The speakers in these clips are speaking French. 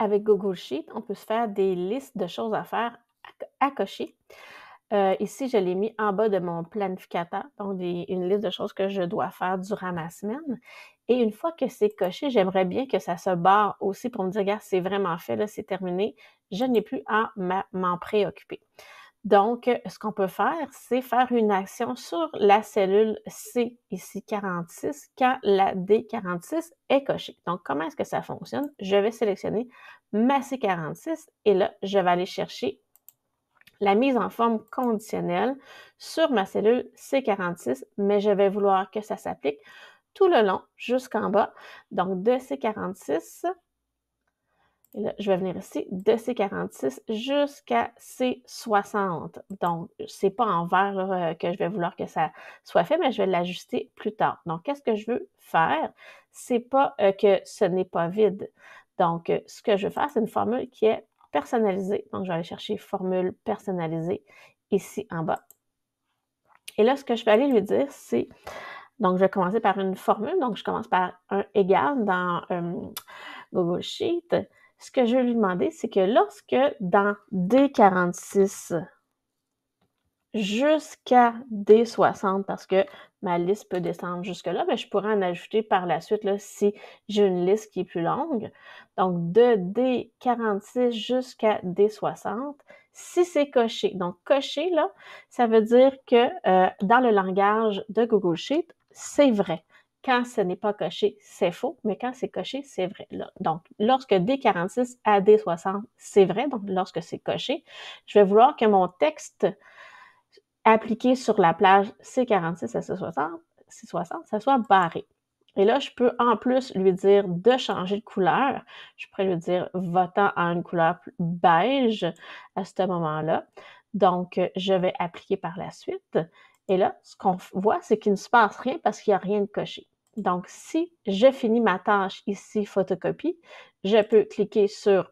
Avec Google Sheet, on peut se faire des listes de choses à faire à, cocher. Euh, ici, je l'ai mis en bas de mon planificateur, donc une liste de choses que je dois faire durant ma semaine. Et une fois que c'est coché, j'aimerais bien que ça se barre aussi pour me dire, regarde, c'est vraiment fait, c'est terminé, je n'ai plus à m'en préoccuper. Donc, euh, ce qu'on peut faire, c'est faire une action sur la cellule C, ici 46, quand la D46 est cochée. Donc, comment est-ce que ça fonctionne? Je vais sélectionner ma C46 et là, je vais aller chercher la mise en forme conditionnelle sur ma cellule C46, mais je vais vouloir que ça s'applique tout le long jusqu'en bas. Donc, de C46 je vais venir ici de C46 jusqu'à C60. Donc, ce n'est pas en vert euh, que je vais vouloir que ça soit fait, mais je vais l'ajuster plus tard. Donc, qu'est-ce que je veux faire? Ce n'est pas euh, que ce n'est pas vide. Donc, euh, ce que je veux faire, c'est une formule qui est personnalisée. Donc, je vais aller chercher formule personnalisée ici en bas. Et là, ce que je vais aller lui dire, c'est... Donc, je vais commencer par une formule. Donc, je commence par un égal dans Google Sheet ce que je vais lui demander, c'est que lorsque dans D46 jusqu'à D60, parce que ma liste peut descendre jusque-là, mais ben, je pourrais en ajouter par la suite là, si j'ai une liste qui est plus longue. Donc, de D46 jusqu'à D60, si c'est coché. Donc, coché, là, ça veut dire que euh, dans le langage de Google Sheet, c'est vrai. Quand ce n'est pas coché, c'est faux, mais quand c'est coché, c'est vrai. Donc, lorsque D46 à D60, c'est vrai, donc lorsque c'est coché, je vais vouloir que mon texte appliqué sur la plage C46 à C60, C60, ça soit barré. Et là, je peux en plus lui dire de changer de couleur. Je pourrais lui dire votant à une couleur beige à ce moment-là. Donc, je vais appliquer par la suite. Et là, ce qu'on voit, c'est qu'il ne se passe rien parce qu'il n'y a rien de coché. Donc, si je finis ma tâche ici, photocopie, je peux cliquer sur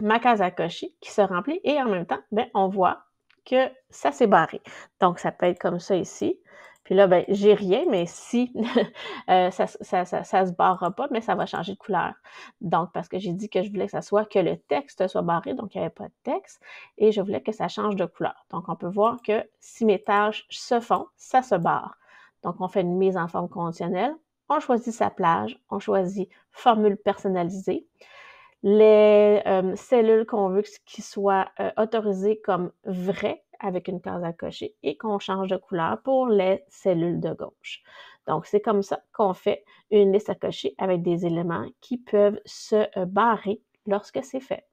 ma case à cocher qui se remplit et en même temps, ben, on voit que ça s'est barré. Donc, ça peut être comme ça ici. Puis là, ben, j'ai rien, mais si, euh, ça se barrera pas, mais ça va changer de couleur. Donc, parce que j'ai dit que je voulais que ça soit, que le texte soit barré, donc il n'y avait pas de texte, et je voulais que ça change de couleur. Donc, on peut voir que si mes tâches se font, ça se barre. Donc, on fait une mise en forme conditionnelle, on choisit sa plage, on choisit formule personnalisée, les euh, cellules qu'on veut qui soient euh, autorisées comme vraies, avec une case à cocher et qu'on change de couleur pour les cellules de gauche. Donc, c'est comme ça qu'on fait une liste à cocher avec des éléments qui peuvent se barrer lorsque c'est fait.